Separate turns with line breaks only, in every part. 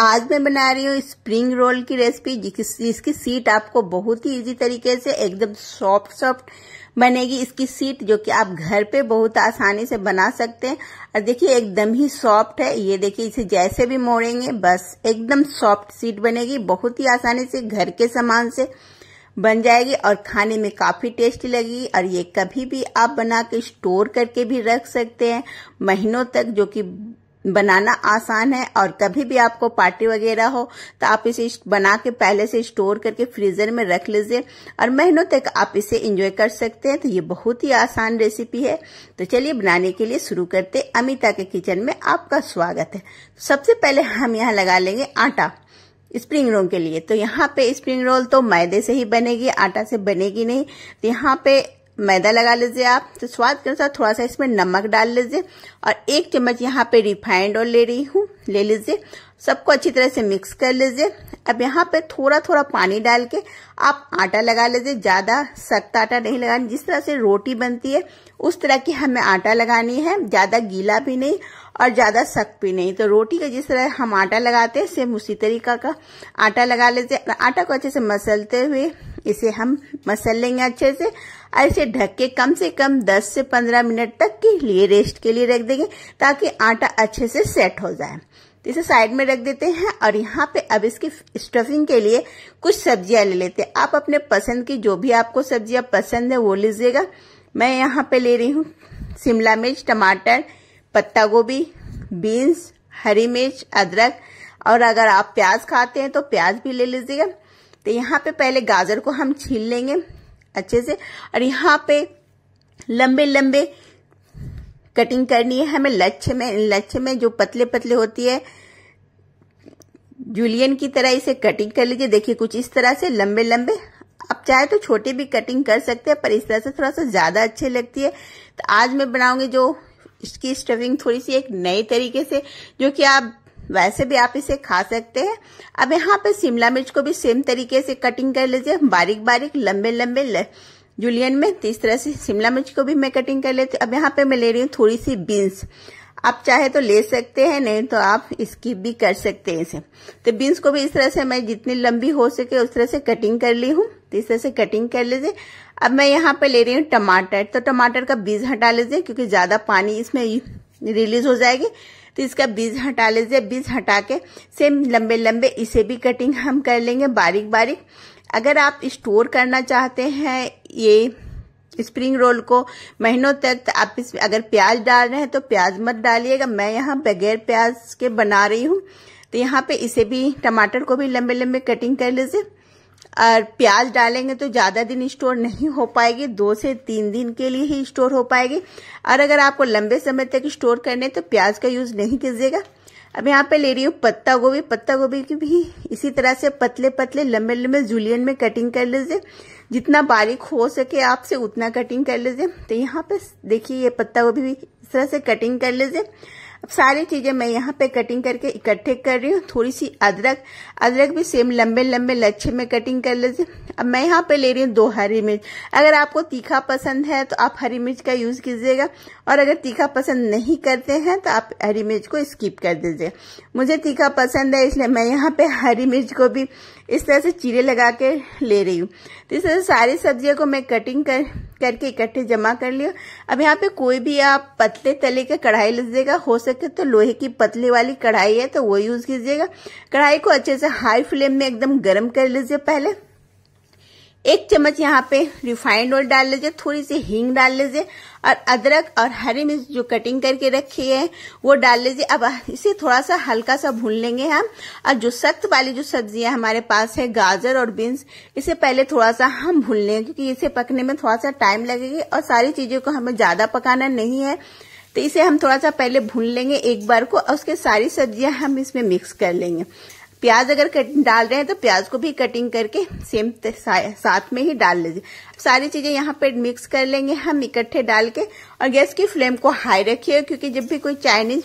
आज मैं बना रही हूँ स्प्रिंग रोल की रेसिपी जिसकी सीट आपको बहुत ही इजी तरीके से एकदम सॉफ्ट सॉफ्ट बनेगी इसकी सीट जो कि आप घर पे बहुत आसानी से बना सकते हैं और देखिए एकदम ही सॉफ्ट है ये देखिए इसे जैसे भी मोड़ेंगे बस एकदम सॉफ्ट सीट बनेगी बहुत ही आसानी से घर के सामान से बन जाएगी और खाने में काफ़ी टेस्टी लगेगी और ये कभी भी आप बना के स्टोर करके भी रख सकते हैं महीनों तक जो कि बनाना आसान है और कभी भी आपको पार्टी वगैरह हो तो आप इसे बना के पहले से स्टोर करके फ्रीजर में रख लीजिए और महीनों तक आप इसे एंजॉय कर सकते हैं तो ये बहुत ही आसान रेसिपी है तो चलिए बनाने के लिए शुरू करते अमिता के किचन में आपका स्वागत है सबसे पहले हम यहाँ लगा लेंगे आटा स्प्रिंग रोल के लिए तो यहाँ पे स्प्रिंग रोल तो मैदे से ही बनेगी आटा से बनेगी नहीं तो यहाँ पे मैदा लगा लीजिए आप तो स्वाद के अनुसार थोड़ा सा इसमें नमक डाल लीजिए और एक चम्मच यहाँ पे रिफाइंड ऑयल ले रही हूँ ले लीजिए सबको अच्छी तरह से मिक्स कर लीजिए अब यहाँ पे थोड़ा थोड़ा पानी डाल के आप आटा लगा लीजिए ज़्यादा सख्त आटा नहीं लगाना जिस तरह से रोटी बनती है उस तरह की हमें आटा लगानी है ज़्यादा गीला भी नहीं और ज़्यादा सख्त भी नहीं तो रोटी का जिस तरह हम आटा लगाते हैं सेम उसी तरीका का आटा लगा लीजिए आटा को अच्छे से मसलते हुए इसे हम मसल लेंगे अच्छे से ऐसे ढक के कम से कम 10 से 15 मिनट तक के लिए रेस्ट के लिए रख देंगे ताकि आटा अच्छे से सेट हो जाए इसे साइड में रख देते हैं और यहाँ पे अब इसकी स्टफिंग के लिए कुछ सब्जियां ले लेते हैं आप अपने पसंद की जो भी आपको सब्जियां पसंद है वो लीजिएगा मैं यहाँ पे ले रही हूँ शिमला मिर्च टमाटर पत्ता गोभी बीन्स हरी मिर्च अदरक और अगर आप प्याज खाते हैं तो प्याज भी ले लीजिएगा तो यहाँ पे पहले गाजर को हम छील लेंगे अच्छे से और यहाँ पे लंबे लंबे कटिंग करनी है हमें लच्छे में लच्छे में जो पतले पतले होती है जूलियन की तरह इसे कटिंग कर लीजिए देखिए कुछ इस तरह से लंबे लंबे आप चाहे तो छोटे भी कटिंग कर सकते हैं पर इस तरह से थोड़ा सा ज़्यादा अच्छी लगती है तो आज मैं बनाऊंगी जो इसकी स्टफिंग थोड़ी सी एक नए तरीके से जो कि आप वैसे भी आप इसे खा सकते हैं अब यहाँ पे शिमला मिर्च को भी सेम तरीके से कटिंग कर लीजिए बारीक बारीक लंबे लंबे जुलियन में तीस इस तरह से शिमला मिर्च को भी मैं कटिंग कर लेती हूँ अब यहाँ पे मैं ले रही हूँ थोड़ी सी बीन्स आप चाहे तो ले सकते हैं नहीं तो आप स्किप भी कर सकते हैं इसे तो बीन्स को भी इस तरह से मैं जितनी लंबी हो सके उस तरह से कटिंग कर ली हूँ तो इस तरह से कटिंग कर लीजिए अब मैं यहाँ पे ले रही हूँ टमाटर तो टमाटर का बीज हटा लीजिए क्योंकि ज़्यादा पानी इसमें रिलीज हो जाएगी तो इसका बीज हटा लीजिए बीज हटा के सेम लंबे लंबे इसे भी कटिंग हम कर लेंगे बारीक बारीक अगर आप स्टोर करना चाहते हैं ये स्प्रिंग रोल को महीनों तक तो आप इस अगर प्याज डाल रहे हैं तो प्याज मत डालिएगा मैं यहाँ बगैर प्याज के बना रही हूँ तो यहाँ पे इसे भी टमाटर को भी लंबे लंबे कटिंग कर लीजिए और प्याज डालेंगे तो ज़्यादा दिन स्टोर नहीं हो पाएगी दो से तीन दिन के लिए ही स्टोर हो पाएगी और अगर आपको लंबे समय तक स्टोर करने तो प्याज का यूज़ नहीं कीजिएगा अब यहाँ पे ले रही हूँ पत्ता गोभी पत्ता गोभी की भी इसी तरह से पतले पतले लंबे लंबे जुलियन में कटिंग कर लीजिए जितना बारीक हो सके आपसे उतना कटिंग कर लीजिए तो यहाँ पे देखिए ये पत्ता गोभी भी इस तरह से कटिंग कर लीजिए अब सारी चीज़ें मैं यहाँ पे कटिंग करके इकट्ठे कर रही हूँ थोड़ी सी अदरक अदरक भी सेम लंबे लंबे लच्छे में कटिंग कर लीजिए अब मैं यहाँ पे ले रही हूँ दो हरी मिर्च अगर आपको तीखा पसंद है तो आप हरी मिर्च का यूज़ कीजिएगा और अगर तीखा पसंद नहीं करते हैं तो आप हरी मिर्च को स्किप कर दीजिए मुझे तीखा पसंद है इसलिए मैं यहाँ पे हरी मिर्च को भी इस तरह से चीरे लगा के ले रही हूँ तो इस तरह से सारी सब्जियों को मैं कटिंग कर करके इकट्ठे जमा कर लिया अब यहाँ पे कोई भी आप पतले तले का कढ़ाई लीजिएगा हो सके तो लोहे की पतले वाली कढ़ाई है तो वो यूज़ कीजिएगा कढ़ाई को अच्छे से हाई फ्लेम में एकदम गर्म कर लीजिए पहले एक चम्मच यहाँ पे रिफाइंड ऑयल डाल लीजिए थोड़ी सी हींग डाल लीजिए और अदरक और हरी मिर्च जो कटिंग करके रखी है वो डाल लीजिए अब इसे थोड़ा सा हल्का सा भून लेंगे हम और जो सख्त वाली जो सब्जियां हमारे पास है गाजर और बीन्स इसे पहले थोड़ा सा हम भून लेंगे क्योंकि इसे पकने में थोड़ा सा टाइम लगेगा और सारी चीजों को हमें ज्यादा पकाना नहीं है तो इसे हम थोड़ा सा पहले भून लेंगे एक बार को और उसके सारी सब्जियां हम इसमें मिक्स कर लेंगे प्याज अगर कट, डाल रहे हैं तो प्याज को भी कटिंग करके सेम साथ में ही डाल लीजिए सारी चीजें यहाँ पे मिक्स कर लेंगे हम इकट्ठे डाल के और गैस की फ्लेम को हाई रखिए क्योंकि जब भी कोई चाइनीज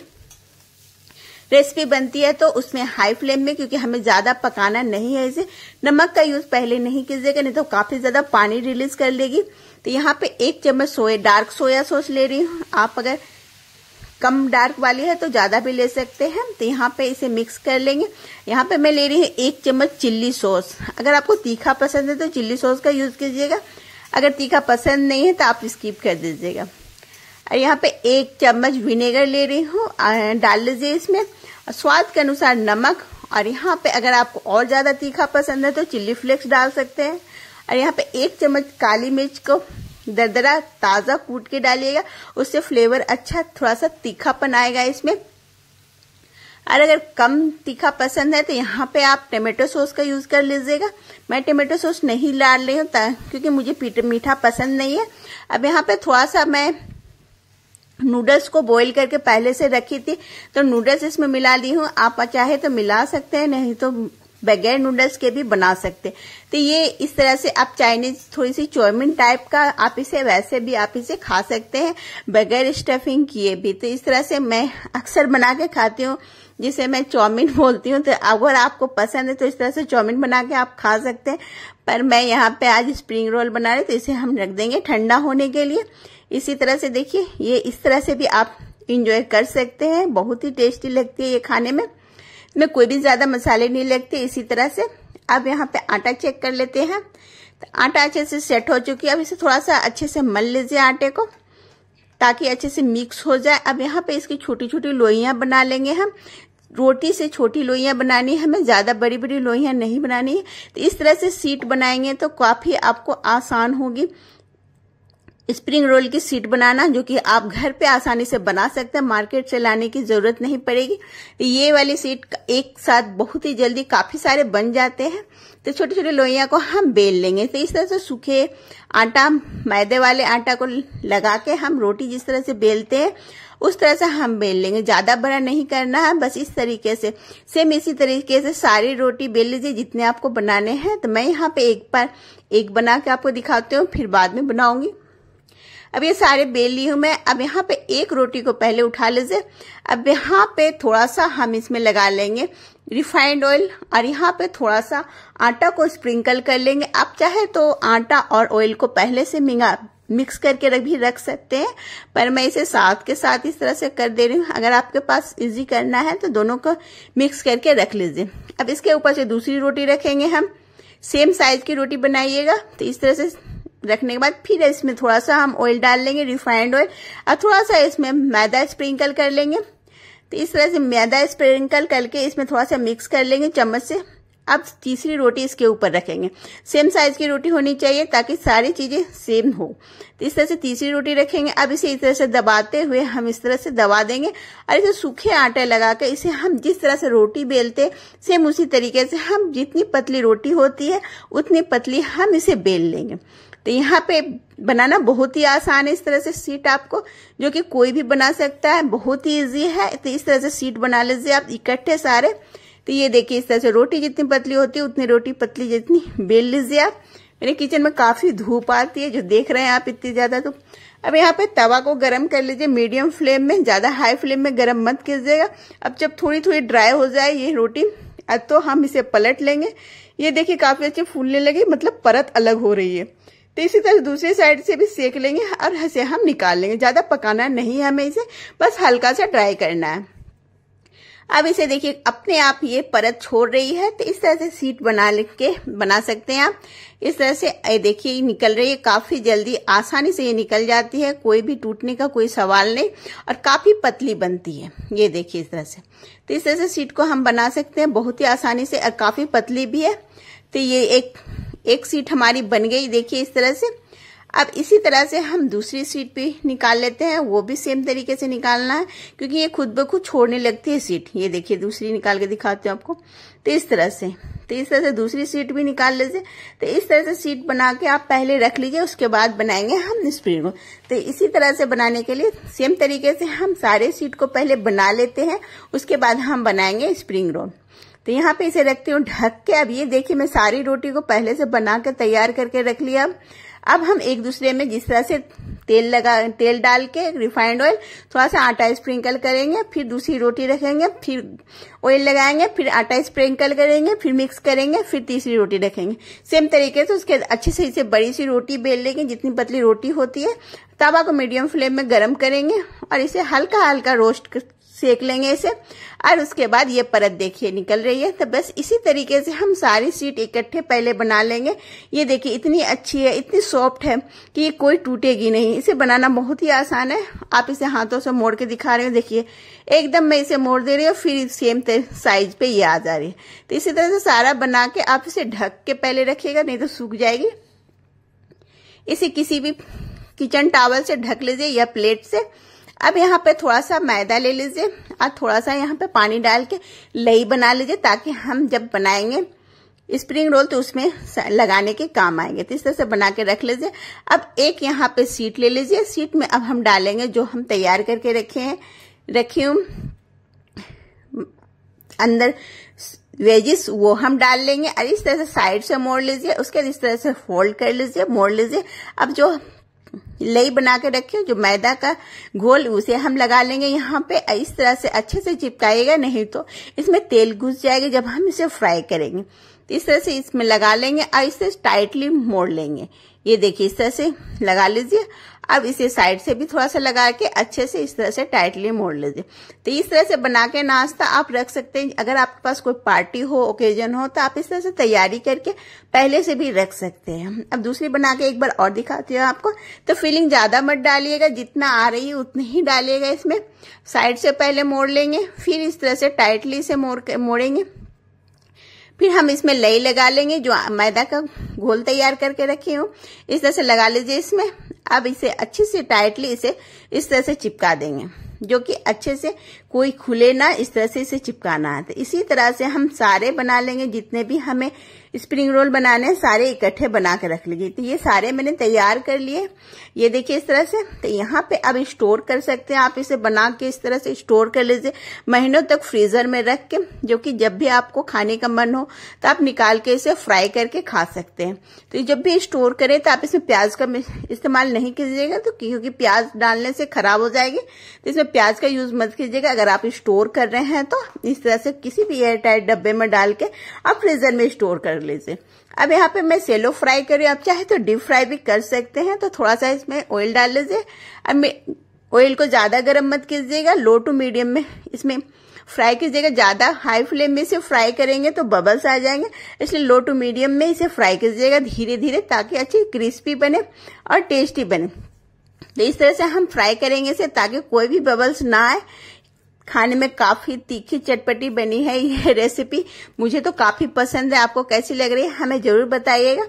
रेसिपी बनती है तो उसमें हाई फ्लेम में क्योंकि हमें ज्यादा पकाना नहीं है इसे नमक का यूज पहले नहीं कीजिएगा नहीं तो काफी ज्यादा पानी रिलीज कर लेगी तो यहाँ पे एक चम्मच सोया डार्क सोया सॉस ले रही हूँ आप अगर कम डार्क वाली है तो ज़्यादा भी ले सकते हैं तो यहाँ पे इसे मिक्स कर लेंगे यहाँ पे मैं ले रही हूँ एक चम्मच चिल्ली सॉस अगर आपको तीखा पसंद है तो चिल्ली सॉस का यूज़ कीजिएगा अगर तीखा पसंद नहीं है तो आप स्किप कर दीजिएगा और यहाँ पे एक चम्मच विनेगर ले रही हूँ डाल लीजिए इसमें स्वाद के अनुसार नमक और यहाँ पे अगर आपको और ज़्यादा तीखा पसंद है तो चिल्ली फ्लेक्स डाल सकते हैं और यहाँ पे एक चम्मच काली मिर्च को दरदरा ताज़ा कूट के डालिएगा उससे फ्लेवर अच्छा थोड़ा सा तीखापन आएगा इसमें और अगर कम तीखा पसंद है तो यहाँ पे आप टमेटो सॉस का यूज़ कर लीजिएगा मैं टमेटो सॉस नहीं डाल रही हूँ क्योंकि मुझे मीठा पसंद नहीं है अब यहाँ पे थोड़ा सा मैं नूडल्स को बॉईल करके पहले से रखी थी तो नूडल्स इसमें मिला दी हूँ आप चाहे तो मिला सकते हैं नहीं तो बगैर नूडल्स के भी बना सकते हैं तो ये इस तरह से आप चाइनीज थोड़ी सी चौमिन टाइप का आप इसे वैसे भी आप इसे खा सकते हैं बगैर स्टफिंग किए भी तो इस तरह से मैं अक्सर बना के खाती हूँ जिसे मैं चौमिन बोलती हूँ तो अगर आपको पसंद है तो इस तरह से चौमिन बना के आप खा सकते हैं पर मैं यहाँ पे आज स्प्रिंग रोल बना रही तो इसे हम रख देंगे ठंडा होने के लिए इसी तरह से देखिए ये इस तरह से भी आप इंजॉय कर सकते हैं बहुत ही टेस्टी लगती है ये खाने में इसमें कोई भी ज़्यादा मसाले नहीं लगते इसी तरह से अब यहाँ पे आटा चेक कर लेते हैं तो आटा अच्छे से सेट हो चुकी है अब इसे थोड़ा सा अच्छे से मल लीजिए आटे को ताकि अच्छे से मिक्स हो जाए अब यहाँ पे इसकी छोटी छोटी लोइयाँ बना लेंगे हम रोटी से छोटी लोइयाँ बनानी है हमें ज़्यादा बड़ी बड़ी लोइयाँ नहीं बनानी है तो इस तरह से सीट बनाएंगे तो काफ़ी आपको आसान होगी स्प्रिंग रोल की सीट बनाना जो कि आप घर पे आसानी से बना सकते हैं मार्केट से लाने की ज़रूरत नहीं पड़ेगी ये वाली सीट एक साथ बहुत ही जल्दी काफ़ी सारे बन जाते हैं तो छोटे छोटे लोहिया को हम बेल लेंगे तो इस तरह से सूखे आटा मैदे वाले आटा को लगा के हम रोटी जिस तरह से बेलते हैं उस तरह से हम बेल लेंगे ज़्यादा बड़ा नहीं करना है बस इस तरीके से सेम इसी तरीके से सारी रोटी बेल लीजिए जितने आपको बनाने हैं तो मैं यहाँ पे एक पर एक बना के आपको दिखाती हूँ फिर बाद में बनाऊंगी अब ये सारे बेल ली हूँ मैं अब यहाँ पे एक रोटी को पहले उठा लीजिए अब यहाँ पे थोड़ा सा हम इसमें लगा लेंगे रिफाइंड ऑयल और यहाँ पे थोड़ा सा आटा को स्प्रिंकल कर लेंगे आप चाहे तो आटा और ऑयल को पहले से मिंगा मिक्स करके रख भी रख सकते हैं पर मैं इसे साथ के साथ इस तरह से कर दे रही हूँ अगर आपके पास इजी करना है तो दोनों को मिक्स करके रख लीजिए अब इसके ऊपर से दूसरी रोटी रखेंगे हम सेम साइज की रोटी बनाइएगा तो इस तरह से रखने के बाद फिर इसमें थोड़ा सा हम ऑयल डाल लेंगे रिफाइंड ऑयल और थोड़ा सा इसमें मैदा स्प्रिंकल कर लेंगे तो इस तरह से मैदा स्प्रिंकल करके इसमें थोड़ा सा मिक्स कर लेंगे चम्मच से अब तीसरी रोटी इसके ऊपर रखेंगे सेम साइज की रोटी होनी चाहिए ताकि सारी चीज़ें सेम हो तो इस तरह से तीसरी रोटी रखेंगे अब इसे इस तरह से दबाते हुए हम इस तरह से दबा देंगे और इसे सूखे आटे लगा कर इसे हम जिस तरह से रोटी बेलते सेम उसी तरीके से हम जितनी पतली रोटी होती है उतनी पतली हम इसे बेल लेंगे तो यहाँ पे बनाना बहुत ही आसान है इस तरह से सीट आपको जो कि कोई भी बना सकता है बहुत ही ईजी है तो इस तरह से सीट बना लीजिए आप इकट्ठे सारे तो ये देखिए इस तरह से रोटी जितनी पतली होती है उतनी रोटी पतली जितनी बेल लीजिए आप मेरे किचन में काफ़ी धूप आती है जो देख रहे हैं आप इतनी ज़्यादा तो अब यहाँ पे तवा को गर्म कर लीजिए मीडियम फ्लेम में ज़्यादा हाई फ्लेम में गर्म मत कीजिएगा अब जब थोड़ी थोड़ी ड्राई हो जाए ये रोटी तो हम इसे पलट लेंगे ये देखिए काफ़ी अच्छी फूलने लगी मतलब परत अलग हो रही है तो इसी तरह दूसरी साइड से भी सेक लेंगे और इसे हम निकाल लेंगे ज़्यादा पकाना नहीं है हमें इसे बस हल्का सा ड्राई करना है अब इसे देखिए अपने आप ये परत छोड़ रही है तो इस तरह से सीट बना के बना सकते हैं आप इस तरह से देखिए निकल रही है काफ़ी जल्दी आसानी से ये निकल जाती है कोई भी टूटने का कोई सवाल नहीं और काफ़ी पतली बनती है ये देखिए इस तरह से तो इस तरह से सीट को हम बना सकते हैं बहुत ही आसानी से और काफ़ी पतली भी है तो ये एक एक सीट हमारी बन गई देखिए इस तरह से अब इसी तरह से हम दूसरी सीट भी निकाल लेते हैं वो भी सेम तरीके से निकालना है क्योंकि ये खुद ब खुद छोड़ने लगती है सीट ये देखिए दूसरी निकाल के दिखाते हैं आपको तो इस तरह से तो इस तरह से दूसरी सीट भी निकाल लेते तो इस तरह से सीट बना के आप पहले रख लीजिए उसके बाद बनाएंगे हम स्प्रिंग रोल तो इसी तरह से बनाने के लिए सेम तरीके से हम सारे सीट को पहले बना लेते हैं उसके बाद हम बनाएंगे स्प्रिंग रोल तो यहाँ पे इसे रखती हूँ ढक के अब ये देखिए मैं सारी रोटी को पहले से बना कर तैयार करके रख लिया अब हम एक दूसरे में जिस तरह से तेल लगा तेल डाल के रिफाइंड ऑयल थोड़ा सा आटा स्प्रिंकल करेंगे फिर दूसरी रोटी रखेंगे फिर ऑयल लगाएंगे फिर आटा स्प्रिंकल करेंगे फिर मिक्स करेंगे फिर तीसरी रोटी रखेंगे सेम तरीके से उसके अच्छे से इसे बड़ी सी रोटी बेल लेंगे जितनी पतली रोटी होती है तवा को मीडियम फ्लेम में गर्म करेंगे और इसे हल्का हल्का रोस्ट सेक लेंगे इसे और उसके बाद ये परत देखिए निकल रही है तो बस इसी तरीके से हम सारी सीट इकट्ठे पहले बना लेंगे ये देखिए इतनी अच्छी है इतनी सॉफ्ट है कि ये कोई टूटेगी नहीं इसे बनाना बहुत ही आसान है आप इसे हाथों से मोड़ के दिखा रहे हो देखिए एकदम मैं इसे मोड़ दे रही हूँ फिर सेम साइज पे ये आ जा रही है तो इसी तरह से सारा बना के आप इसे ढक के पहले रखिएगा नहीं तो सूख जाएगी इसे किसी भी किचन टावल से ढक लीजिए या प्लेट से अब यहाँ पे थोड़ा सा मैदा ले लीजिए और थोड़ा सा यहाँ पे पानी डाल के लई बना लीजिए ताकि हम जब बनाएंगे स्प्रिंग रोल तो उसमें लगाने के काम आएंगे तो इस तरह से बना के रख लीजिए अब एक यहाँ पे सीट ले लीजिए सीट में अब हम डालेंगे जो हम तैयार करके रखे हैं रखी हूँ अंदर वेजिस वो हम डाल लेंगे और इस तरह से साइड से मोड़ लीजिए उसके बाद इस तरह से फोल्ड कर लीजिए मोड़ लीजिए अब जो लई बना के रखे जो मैदा का घोल उसे हम लगा लेंगे यहाँ पे इस तरह से अच्छे से चिपकाएगा नहीं तो इसमें तेल घुस जाएगा जब हम इसे फ्राई करेंगे तो इस तरह से इसमें लगा लेंगे और इसे टाइटली मोड़ लेंगे ये देखिए इस तरह से लगा लीजिए अब इसे साइड से भी थोड़ा सा लगा के अच्छे से इस तरह से टाइटली मोड़ लीजिए तो इस तरह से बना के नाश्ता आप रख सकते हैं अगर आपके पास कोई पार्टी हो ओकेजन हो तो आप इस तरह से तैयारी करके पहले से भी रख सकते हैं अब दूसरी बना के एक बार और दिखाती हूँ आपको तो फिलिंग ज़्यादा मत डालिएगा जितना आ रही है उतनी ही डालिएगा इसमें साइड से पहले मोड़ लेंगे फिर इस तरह से टाइटली से मोड़ मोड़ेंगे फिर हम इसमें लई लगा लेंगे जो मैदा का घोल तैयार करके रखी हूँ इस तरह से लगा लीजिए इसमें अब इसे अच्छे से टाइटली इसे इस तरह से चिपका देंगे जो कि अच्छे से कोई खुले ना इस तरह से इसे चिपकाना है तो इसी तरह से हम सारे बना लेंगे जितने भी हमें स्प्रिंग रोल बनाने हैं सारे इकट्ठे बना के रख लीजिए तो ये सारे मैंने तैयार कर लिए ये देखिए इस तरह से तो यहाँ पे अब स्टोर कर सकते हैं आप इसे बना के इस तरह से स्टोर कर लीजिए महीनों तक फ्रीजर में रख के जो कि जब भी आपको खाने का मन हो तो आप निकाल के इसे फ्राई करके खा सकते हैं तो जब भी स्टोर करें तो आप इसमें प्याज का इस्तेमाल नहीं कीजिएगा तो क्योंकि प्याज डालने से खराब हो जाएगी तो इसमें प्याज का यूज मत कीजिएगा अगर आप स्टोर कर रहे हैं तो इस तरह से किसी भी एयर टाइट डब्बे में डाल के आप फ्रीजर में स्टोर कर लीजिए अब यहाँ पे मैं सेलो फ्राई कर रही हूँ आप चाहे तो डीप फ्राई भी कर सकते हैं तो थोड़ा सा इसमें ऑयल डाल लीजिए अब ऑयल को ज़्यादा गर्म मत कीजिएगा लो टू मीडियम में इसमें फ्राई कीजिएगा ज़्यादा हाई फ्लेम में इसे फ्राई करेंगे तो बबल्स आ जाएंगे इसलिए लो टू मीडियम में इसे फ्राई कीजिएगा धीरे धीरे ताकि अच्छी क्रिस्पी बने और टेस्टी बने तो इस तरह से हम फ्राई करेंगे इसे ताकि कोई भी बबल्स ना आए खाने में काफी तीखी चटपटी बनी है ये रेसिपी मुझे तो काफी पसंद है आपको कैसी लग रही है हमें जरूर बताइएगा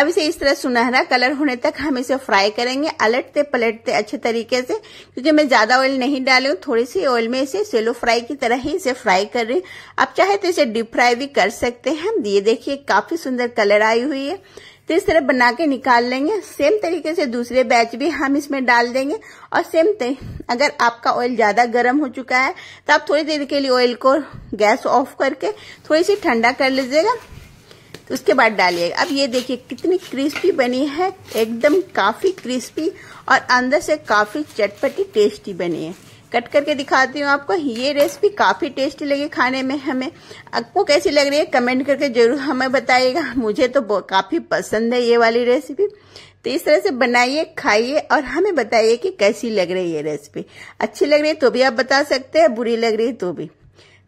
अब इसे इस तरह सुनहरा कलर होने तक हम इसे फ्राई करेंगे अलटते पलटते अच्छे तरीके से क्योंकि मैं ज्यादा ऑयल नहीं डाली हूँ थोड़ी सी ऑयल में इसे सेलो फ्राई की तरह ही इसे फ्राई कर रही हूँ आप चाहे तो इसे डीप फ्राई भी कर सकते हैं ये देखिए काफी सुंदर कलर आई हुई है तो इस तरह बना के निकाल लेंगे सेम तरीके से दूसरे बैच भी हम इसमें डाल देंगे और सेम अगर आपका ऑयल ज़्यादा गर्म हो चुका है तो आप थोड़ी देर के लिए ऑयल को गैस ऑफ करके थोड़ी सी ठंडा कर लीजिएगा तो उसके बाद डालिएगा अब ये देखिए कितनी क्रिस्पी बनी है एकदम काफ़ी क्रिस्पी और अंदर से काफ़ी चटपटी टेस्टी बनी है कट करके दिखाती हूँ आपको ये रेसिपी काफ़ी टेस्टी लगी खाने में हमें आपको कैसी लग रही है कमेंट करके जरूर हमें बताइएगा मुझे तो काफ़ी पसंद है ये वाली रेसिपी तो इस तरह से बनाइए खाइए और हमें बताइए कि कैसी लग रही है रेसिपी अच्छी लग रही है तो भी आप बता सकते हैं बुरी लग रही है तो भी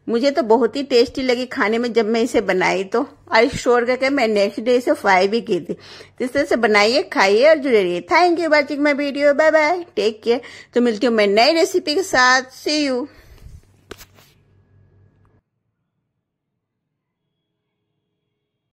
मुझे तो बहुत ही टेस्टी लगी खाने में जब मैं इसे बनाई तो आई श्योर करके मैं नेक्स्ट डे इसे फ्राई भी की थी तो इस तरह से बनाइए खाइए और जुड़े रहिए thank you watching my video bye bye take care तो मिलती हूँ मैं नई रेसिपी के साथ सी यू